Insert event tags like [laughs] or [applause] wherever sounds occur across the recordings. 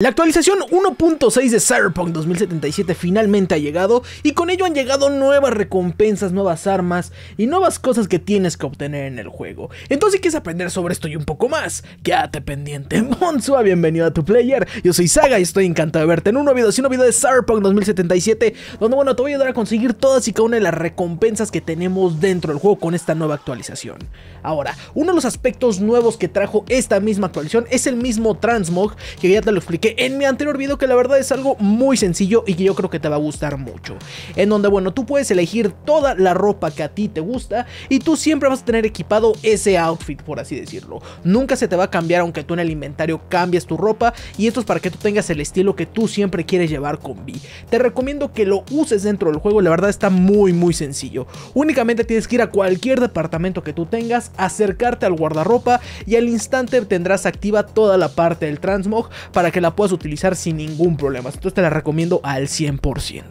La actualización 1.6 de Cyberpunk 2077 finalmente ha llegado y con ello han llegado nuevas recompensas, nuevas armas y nuevas cosas que tienes que obtener en el juego. Entonces, si quieres aprender sobre esto y un poco más, quédate pendiente. [laughs] Monsua, bienvenido a tu player. Yo soy Saga y estoy encantado de verte en un nuevo video, sí, un video de Cyberpunk 2077, donde bueno, te voy a ayudar a conseguir todas y cada una de las recompensas que tenemos dentro del juego con esta nueva actualización. Ahora, uno de los aspectos nuevos que trajo esta misma actualización es el mismo Transmog, que ya te lo expliqué en mi anterior video que la verdad es algo muy sencillo y que yo creo que te va a gustar mucho. En donde bueno, tú puedes elegir toda la ropa que a ti te gusta y tú siempre vas a tener equipado ese outfit por así decirlo. Nunca se te va a cambiar aunque tú en el inventario cambies tu ropa y esto es para que tú tengas el estilo que tú siempre quieres llevar con B. Te recomiendo que lo uses dentro del juego, la verdad está muy muy sencillo. Únicamente tienes que ir a cualquier departamento que tú tengas, acercarte al guardarropa y al instante tendrás activa toda la parte del transmog para que la puedas utilizar sin ningún problema. Entonces te la recomiendo al 100%.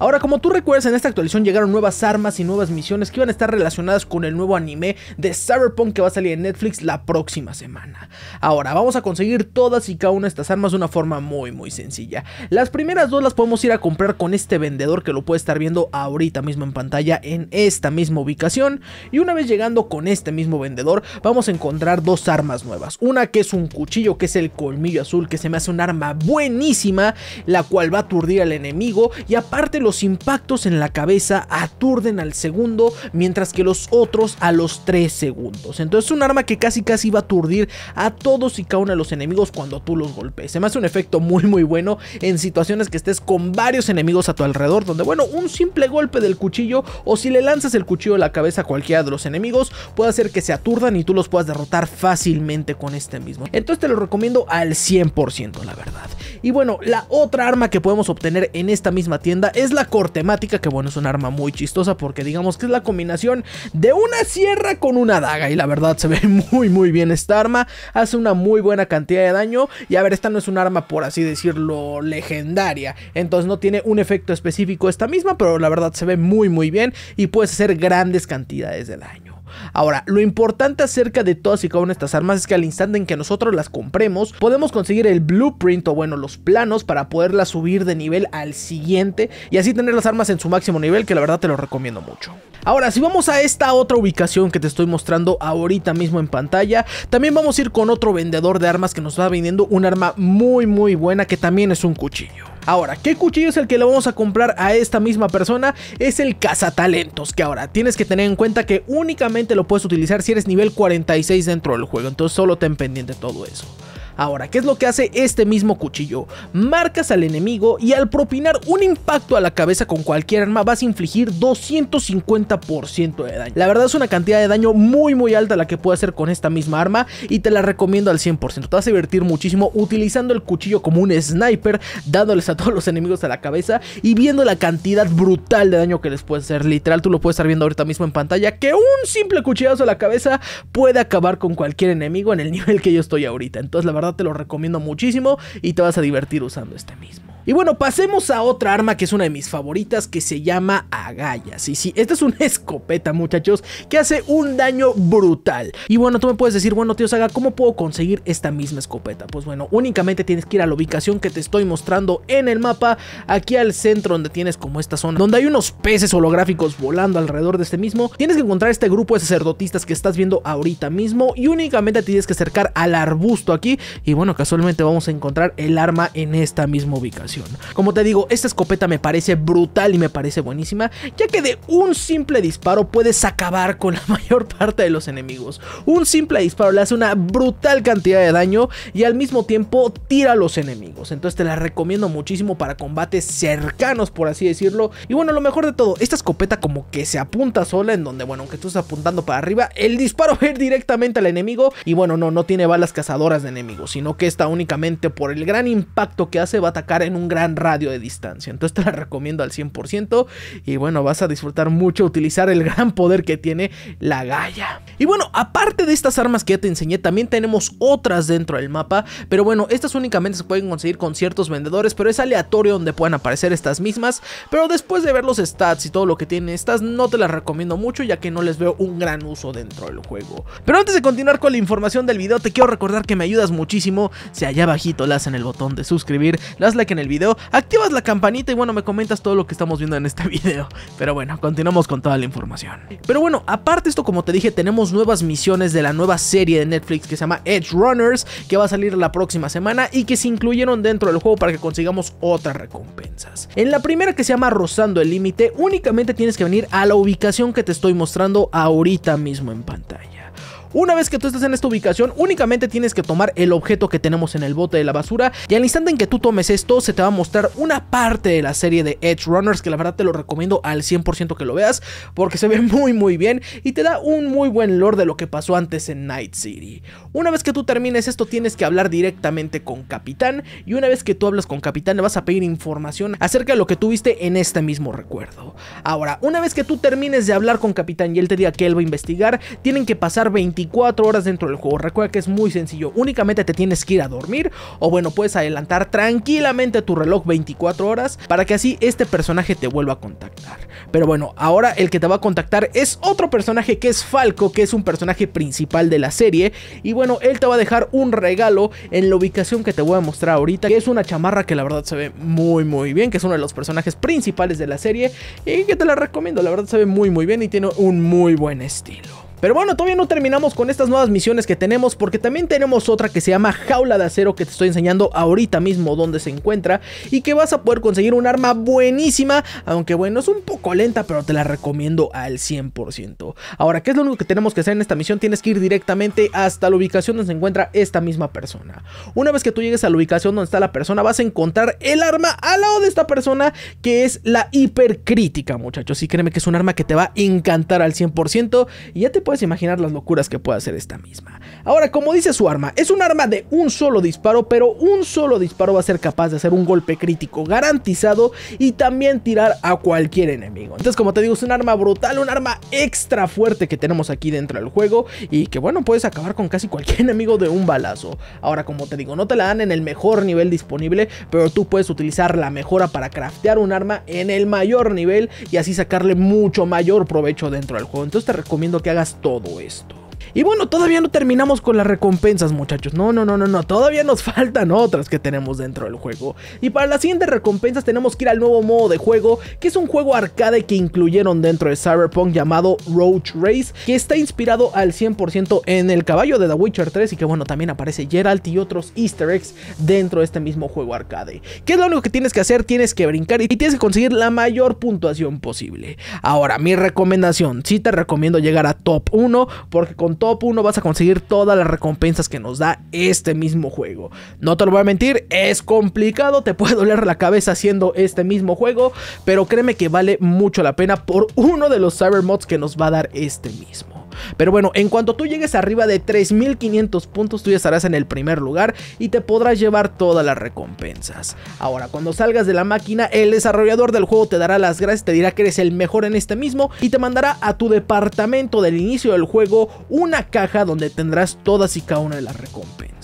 Ahora, como tú recuerdas, en esta actualización llegaron nuevas armas y nuevas misiones que iban a estar relacionadas con el nuevo anime de Cyberpunk que va a salir en Netflix la próxima semana. Ahora, vamos a conseguir todas y cada una de estas armas de una forma muy muy sencilla. Las primeras dos las podemos ir a comprar con este vendedor que lo puede estar viendo ahorita mismo en pantalla en esta misma ubicación. Y una vez llegando con este mismo vendedor, vamos a encontrar dos armas nuevas. Una que es un cuchillo, que es el colmillo azul, que se me hace un arma buenísima, la cual va a aturdir al enemigo y aparte los impactos en la cabeza aturden al segundo, mientras que los otros a los 3 segundos. Entonces es un arma que casi casi va a aturdir a todos y cada uno de los enemigos cuando tú los golpees. además me un efecto muy muy bueno en situaciones que estés con varios enemigos a tu alrededor, donde bueno, un simple golpe del cuchillo o si le lanzas el cuchillo a la cabeza a cualquiera de los enemigos puede hacer que se aturdan y tú los puedas derrotar fácilmente con este mismo. Entonces te lo recomiendo al 100% la verdad. Y bueno, la otra arma que podemos obtener en esta misma tienda es la la cortemática, que bueno, es un arma muy chistosa porque digamos que es la combinación de una sierra con una daga y la verdad se ve [laughs] muy muy bien esta arma, hace una muy buena cantidad de daño y a ver, esta no es un arma por así decirlo legendaria, entonces no tiene un efecto específico esta misma, pero la verdad se ve muy muy bien y puedes hacer grandes cantidades de daño. Ahora, lo importante acerca de todas y cada una de estas armas es que al instante en que nosotros las compremos, podemos conseguir el blueprint o bueno, los planos para poderlas subir de nivel al siguiente y así tener las armas en su máximo nivel, que la verdad te lo recomiendo mucho. Ahora, si vamos a esta otra ubicación que te estoy mostrando ahorita mismo en pantalla, también vamos a ir con otro vendedor de armas que nos va vendiendo un arma muy muy buena que también es un cuchillo. Ahora, ¿qué cuchillo es el que le vamos a comprar a esta misma persona? Es el cazatalentos, que ahora tienes que tener en cuenta que únicamente lo puedes utilizar si eres nivel 46 dentro del juego. Entonces solo ten pendiente todo eso. Ahora, ¿qué es lo que hace este mismo cuchillo? Marcas al enemigo y al propinar un impacto a la cabeza con cualquier arma vas a infligir 250% de daño. La verdad es una cantidad de daño muy muy alta la que puede hacer con esta misma arma y te la recomiendo al 100%. Te vas a divertir muchísimo utilizando el cuchillo como un sniper, dándoles a todos los enemigos a la cabeza y viendo la cantidad brutal de daño que les puede hacer. Literal, tú lo puedes estar viendo ahorita mismo en pantalla que un simple cuchillazo a la cabeza puede acabar con cualquier enemigo en el [laughs] nivel que yo estoy ahorita. Entonces, la verdad te lo recomiendo muchísimo y te vas a divertir usando este mismo. Y bueno, pasemos a otra arma que es una de mis favoritas que se llama Agallas. Y sí, esta es una [laughs] escopeta, muchachos, que hace un daño brutal. Y bueno, tú me puedes decir, bueno, tío Saga, ¿cómo puedo conseguir esta misma escopeta? Pues bueno, únicamente tienes que ir a la ubicación que te estoy mostrando en el mapa, aquí al centro donde tienes como esta zona, donde hay unos peces holográficos volando alrededor de este mismo. Tienes que encontrar este grupo de sacerdotistas que estás viendo ahorita mismo y únicamente tienes que acercar al arbusto aquí. Y bueno, casualmente vamos a encontrar el arma en esta misma ubicación. Como te digo, esta escopeta me parece brutal y me parece buenísima, ya que de un simple disparo puedes acabar con la [laughs] mayor parte de los enemigos. Un simple disparo le hace una brutal cantidad de daño y al mismo tiempo tira a los enemigos. Entonces te la recomiendo muchísimo para combates cercanos, por así decirlo. Y bueno, lo mejor de todo, esta escopeta como que se apunta sola, en donde, bueno, aunque tú estás apuntando para arriba, el disparo va a ir directamente al enemigo. Y bueno, no, no tiene balas cazadoras de enemigos, sino que está únicamente por el gran impacto que hace va a atacar en un gran radio de distancia. Entonces te la recomiendo al 100% y bueno, vas a disfrutar mucho utilizar el gran poder que tiene la Gaia. Y bueno, aparte de estas armas que ya te enseñé, también tenemos otras dentro del mapa, pero bueno, estas únicamente se pueden conseguir con ciertos vendedores, pero es aleatorio donde puedan aparecer estas mismas, pero después de ver los stats y todo lo que tienen estas, no te las recomiendo mucho ya que no les veo un gran uso dentro del juego. Pero antes de continuar con la información del video, te quiero recordar que me ayudas muchísimo si allá abajito las en el botón de suscribir, las like en el video, activas la campanita y bueno, me comentas todo lo que estamos viendo en este [laughs] video. Pero bueno, continuamos con toda la información. Pero bueno, aparte esto como te dije, tenemos nuevas misiones de la nueva serie de Netflix que se llama Edge Runners, que va a salir la próxima semana y que se incluyeron dentro del juego para que consigamos otras recompensas. En la primera que se llama Rozando el Límite, únicamente tienes que venir a la ubicación que te estoy mostrando ahorita mismo en pantalla. Una vez que tú estás en esta ubicación, únicamente tienes que tomar el objeto que tenemos en el bote de la basura y al instante en que tú tomes esto, se te va a mostrar una parte de la serie de Edge Runners que la verdad te lo recomiendo al 100% que lo veas porque se ve [laughs] muy muy bien y te da un muy buen lore de lo que pasó antes en Night City. Una vez que tú termines esto, tienes que hablar directamente con Capitán y una vez que tú hablas con Capitán le vas a pedir información acerca de lo que tuviste en este mismo recuerdo. Ahora, una vez que tú termines de hablar con Capitán y él te diga que él va a investigar, tienen que pasar 20 24 horas dentro del juego. Recuerda que es muy sencillo, únicamente te tienes que ir a dormir o bueno, puedes adelantar tranquilamente tu reloj 24 horas para que así este personaje te vuelva a contactar. Pero bueno, ahora el que te va a contactar es otro personaje que es Falco, que es un personaje principal de la serie y bueno, él te va a dejar un regalo en la ubicación que te voy a mostrar ahorita, que es una chamarra que la verdad se ve muy muy bien, que es uno de los personajes principales de la serie y que te la recomiendo, la verdad se ve muy muy bien y tiene un muy buen estilo. Pero bueno, todavía no terminamos con estas nuevas misiones que tenemos porque también tenemos otra que se llama Jaula de Acero que te estoy enseñando ahorita mismo donde se encuentra y que vas a poder conseguir un arma buenísima, aunque bueno, es un poco lenta pero te la recomiendo al 100%. Ahora, ¿qué es lo único que tenemos que hacer en esta misión? Tienes que ir directamente hasta la ubicación donde se encuentra esta misma persona. Una vez que tú llegues a la ubicación donde está la persona vas a encontrar el arma al lado de esta persona que es la hipercrítica muchachos y créeme que es un arma que te va a encantar al 100% y ya te puedes imaginar las locuras que puede hacer esta misma. Ahora, como dice su arma, es un arma de un solo disparo, pero un solo disparo va a ser capaz de hacer un golpe crítico garantizado y también tirar a cualquier enemigo. Entonces, como te digo, es un arma brutal, un arma extra fuerte que tenemos aquí dentro del juego y que, bueno, puedes acabar con casi cualquier [laughs] enemigo de un balazo. Ahora, como te digo, no te la dan en el mejor nivel disponible, pero tú puedes utilizar la mejora para craftear un arma en el mayor nivel y así sacarle mucho mayor provecho dentro del juego. Entonces, te recomiendo que hagas todo esto. Y bueno, todavía no terminamos con las recompensas, muchachos. No, no, no, no, no. Todavía nos [laughs] faltan otras que tenemos dentro del juego. Y para las siguientes recompensas tenemos que ir al nuevo modo de juego, que es un juego arcade que incluyeron dentro de Cyberpunk llamado Roach Race, que está inspirado al 100% en el caballo de The Witcher 3 y que bueno, también aparece Geralt y otros easter eggs dentro de este mismo juego arcade. ¿Qué es lo único que tienes que hacer? Tienes que brincar y tienes que conseguir la mayor puntuación posible. Ahora, mi recomendación, sí te recomiendo llegar a top 1 porque con Top 1 vas a conseguir todas las recompensas que nos da este mismo juego. No te lo voy a mentir, es complicado, te puede doler la cabeza haciendo este mismo juego, pero créeme que vale mucho la pena por uno de los cyber mods que nos va a dar este mismo. Pero bueno, en cuanto tú llegues arriba de 3500 puntos, tú ya estarás en el primer lugar y te podrás llevar todas las recompensas. Ahora, cuando salgas de la máquina, el desarrollador del juego te dará las gracias, te dirá que eres el mejor en este mismo y te mandará a tu departamento del inicio del juego una caja donde tendrás todas y cada una de las recompensas.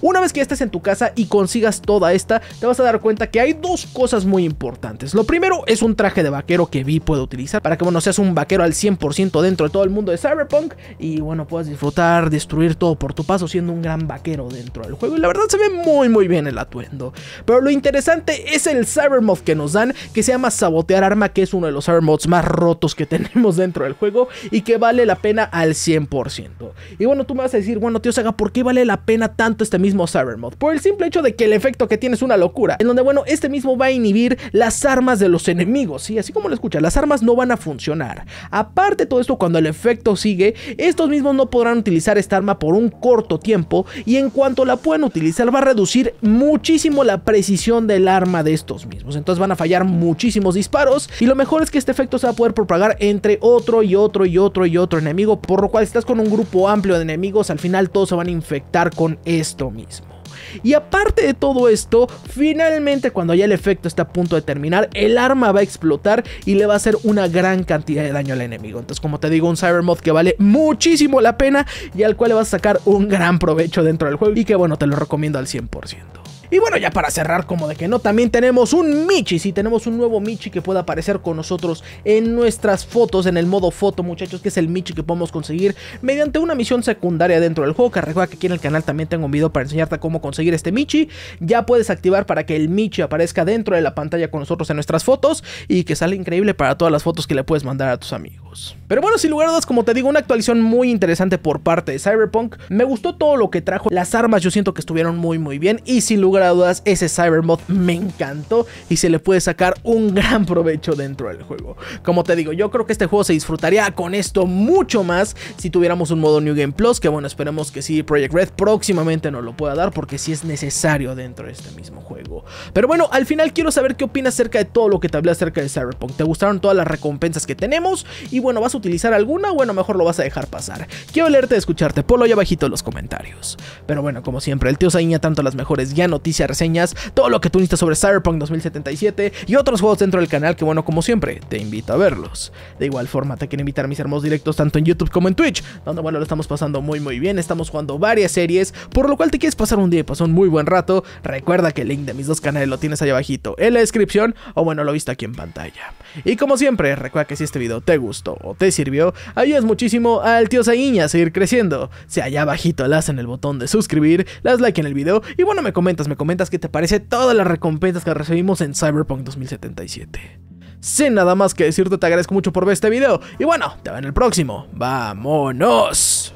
Una vez que estés en tu casa y consigas toda esta, te vas a dar cuenta que hay dos cosas muy importantes. Lo primero es un traje de vaquero que Vi puede utilizar para que, bueno, seas un vaquero al 100% dentro de todo el mundo de Cyberpunk y, bueno, puedas disfrutar, destruir todo por tu paso siendo un gran vaquero dentro del juego. Y la verdad se ve muy, muy bien el atuendo. Pero lo interesante es el Cybermod que nos dan, que se llama Sabotear Arma, que es uno de los Cybermods más rotos que [laughs] tenemos dentro del juego y que vale la pena al 100%. Y bueno, tú me vas a decir, bueno, tío Saga, ¿por qué vale la pena tanto este mismo Cybermod. Por el simple hecho de que el efecto que tiene es una locura. En donde, bueno, este mismo va a inhibir las armas de los enemigos. ¿sí? Así como lo escuchas, las armas no van a funcionar. Aparte de todo esto, cuando el efecto sigue, estos mismos no podrán utilizar esta arma por un corto tiempo. Y en cuanto la puedan utilizar, va a reducir muchísimo la precisión del arma de estos mismos. Entonces van a fallar muchísimos disparos. Y lo mejor es que este efecto se va a poder propagar entre otro y otro y otro y otro enemigo. Por lo cual, si estás con un grupo amplio de enemigos, al final todos se van a infectar con esto mismo. Y aparte de todo esto, finalmente cuando ya el efecto está a punto de terminar, el arma va a explotar y le va a hacer una gran cantidad de daño al enemigo. Entonces, como te digo, un Cybermod que vale muchísimo la pena y al cual le vas a sacar un gran provecho dentro del juego y que bueno, te lo recomiendo al 100%. Y bueno, ya para cerrar, como de que no, también tenemos un Michi. si tenemos un nuevo Michi que pueda aparecer con nosotros en nuestras fotos, en el modo foto, muchachos, que es el Michi que podemos conseguir mediante una misión secundaria dentro del juego. Que que aquí en el canal también tengo un video para enseñarte cómo conseguir este Michi. Ya puedes activar para que el Michi aparezca dentro de la pantalla con nosotros en nuestras fotos y que sale increíble para todas las fotos que le puedes mandar a tus amigos. Pero bueno, sin lugar a dudas, como te digo, una actualización muy interesante por parte de Cyberpunk. Me gustó todo lo que trajo. Las armas yo siento que estuvieron muy, muy bien y sin lugar dudas ese Cybermod me encantó y se le puede sacar un gran provecho dentro del juego. Como te digo, yo creo que este juego se disfrutaría con esto mucho más si tuviéramos un modo New Game Plus, que bueno, esperemos que sí, Project Red próximamente nos lo pueda dar porque sí es necesario dentro de este mismo juego. Pero bueno, al final quiero saber qué opinas acerca de todo lo que te hablé acerca de Cyberpunk. ¿Te gustaron todas las recompensas que tenemos? Y bueno, ¿vas a utilizar alguna? Bueno, mejor lo vas a dejar pasar. Quiero leerte, escucharte, Polo ahí abajito en los comentarios. Pero bueno, como siempre, el tío Saiña tanto las mejores ya no noticias, reseñas, todo lo que tú necesitas sobre Cyberpunk 2077 y otros juegos dentro del canal que bueno, como siempre, te invito a verlos. De igual forma, te quiero invitar a mis hermosos directos tanto en YouTube como en Twitch, donde bueno, lo estamos pasando muy muy bien, estamos jugando varias series, por lo cual te quieres pasar un día y pasar un muy buen rato, recuerda que el link de mis dos canales lo tienes allá abajito en la descripción o bueno, lo visto aquí en pantalla. Y como siempre, recuerda que si este video te gustó o te sirvió, ayudas muchísimo al tío Saiña a seguir creciendo. Si allá abajito le en el botón de suscribir, las like en el video y bueno, me comentas, me comentas qué te parece todas las recompensas que recibimos en Cyberpunk 2077. Sin nada más que decirte, te agradezco mucho por ver este video. Y bueno, te veo en el próximo. ¡Vámonos!